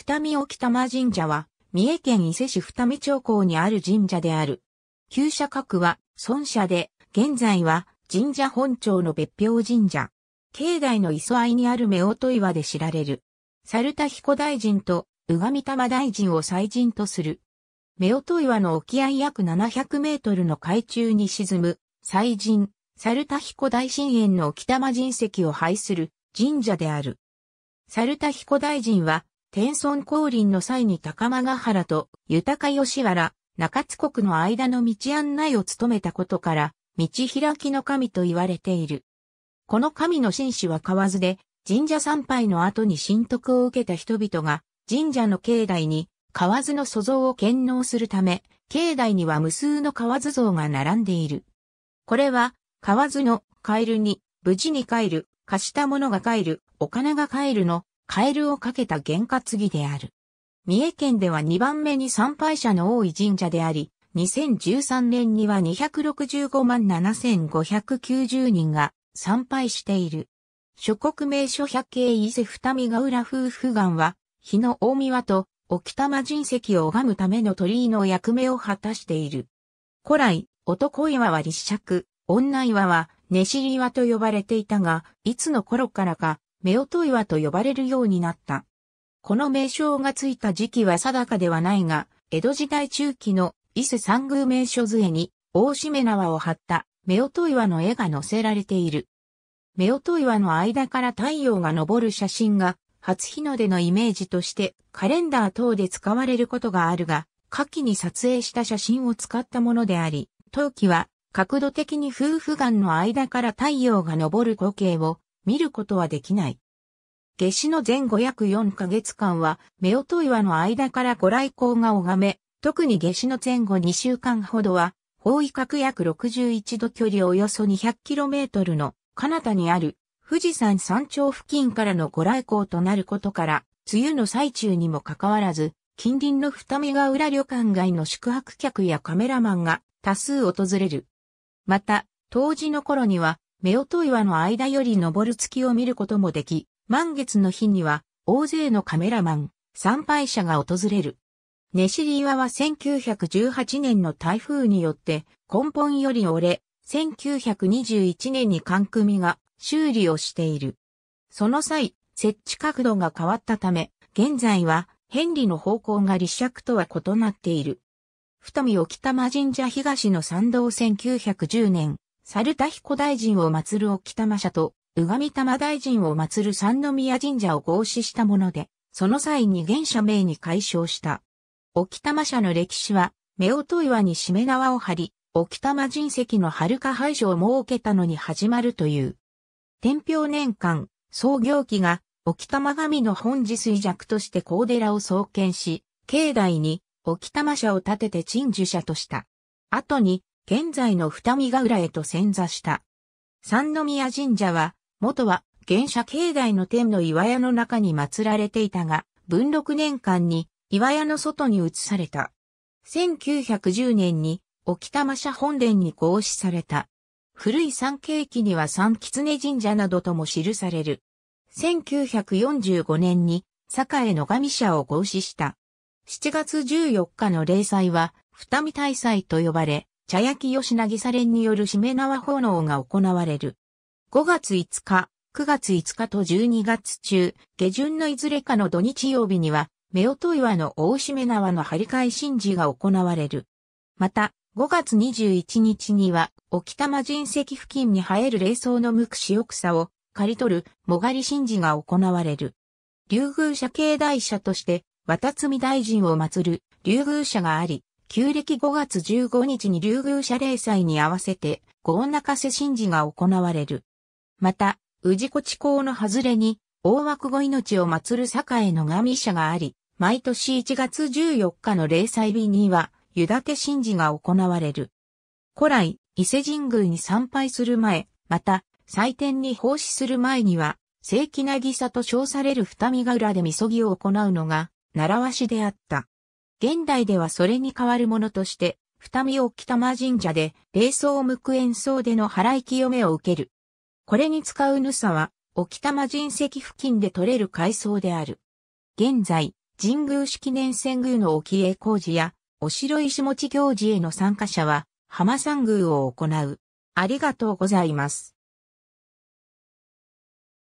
二見沖玉神社は、三重県伊勢市二見町港にある神社である。旧社格は、孫社で、現在は、神社本庁の別表神社。境内の磯合にある目音岩で知られる。猿田彦大臣と、宇上玉大臣を祭神とする。目音岩の沖合約700メートルの海中に沈む、祭神、猿田彦大神園の沖玉神石を拝する神社である。猿田彦大臣は、天孫降臨の際に高間ヶ原と豊吉原、中津国の間の道案内を務めたことから、道開きの神と言われている。この神の紳士は河津で、神社参拝の後に神徳を受けた人々が、神社の境内に河津の祖像を献納するため、境内には無数の河津像が並んでいる。これは、河津のカエルに、無事に帰る、貸した者が帰る、お金が帰るのカエルをかけた験担ぎである。三重県では2番目に参拝者の多い神社であり、2013年には265万7590人が参拝している。諸国名所百景伊勢二見ヶ浦夫婦岩は、日の大宮と沖玉神石を拝むための鳥居の役目を果たしている。古来、男岩は立石、女岩は寝尻岩と呼ばれていたが、いつの頃からか目音岩と呼ばれるようになった。この名称がついた時期は定かではないが、江戸時代中期の伊勢三宮名所杖に大しめ縄を張った目音岩の絵が載せられている。目音岩の間から太陽が昇る写真が初日の出のイメージとしてカレンダー等で使われることがあるが、夏季に撮影した写真を使ったものであり、冬季は角度的に夫婦眼の間から太陽が昇る光景を見ることはできない。夏至の前後約4ヶ月間は、夫婦岩の間からご来光が拝め、特に夏至の前後2週間ほどは、方位角約61度距離およそ 200km の彼方にある富士山山頂付近からのご来光となることから、梅雨の最中にもかかわらず、近隣の二見ヶ浦旅館街の宿泊客やカメラマンが多数訪れる。また、当時の頃には目音岩の間より登る月を見ることもでき、満月の日には大勢のカメラマン、参拝者が訪れる。ネシリ岩は1918年の台風によって根本より折れ、1921年に管組が修理をしている。その際、設置角度が変わったため、現在は変理の方向が立尺とは異なっている。二見沖玉神社東の参道1910年、猿田彦大臣を祀る沖玉社と、宇上玉大臣を祀る三宮神社を合祀したもので、その際に現社名に解消した。沖玉社の歴史は、夫婦岩にしめ縄を張り、沖玉人石の遥か排除を設けたのに始まるという。天平年間、創業期が、沖玉神の本寺衰弱として高寺を創建し、境内に沖玉社を建てて鎮守社とした。後に、現在の二見ヶ浦へと遷座した。三宮神社は、元は、現社境内の天の岩屋の中に祀られていたが、文禄年間に岩屋の外に移された。1910年に、沖玉社本殿に合祀された。古い三景記には三狐神社などとも記される。1945年に、堺野神社を合祀した。7月14日の例祭は、二見大祭と呼ばれ、茶焼き吉渚連によるしめ縄奉納が行われる。5月5日、9月5日と12月中、下旬のいずれかの土日曜日には、目音岩の大しめ縄の張り替え神事が行われる。また、5月21日には、沖玉神石付近に生える霊草の無く塩草を刈り取る、もがり神事が行われる。竜宮社系大社として、渡積大臣を祀る、竜宮社があり、旧暦5月15日に竜宮謝礼祭に合わせて、泣かせ神事が行われる。また、治子地公の外れに、大枠後命を祀る栄の神社があり、毎年1月14日の霊祭日には、湯立神事が行われる。古来、伊勢神宮に参拝する前、また、祭典に奉仕する前には、正規なぎさと称される二見ヶ浦でみそぎを行うのが、習わしであった。現代ではそれに代わるものとして、二見沖玉神社で、霊向く演奏での払い清めを受ける。これに使うぬさは、沖玉神石付近で取れる海藻である。現在、神宮式年遷宮の沖江工事や、お城石持ち行事への参加者は、浜山宮を行う。ありがとうございます。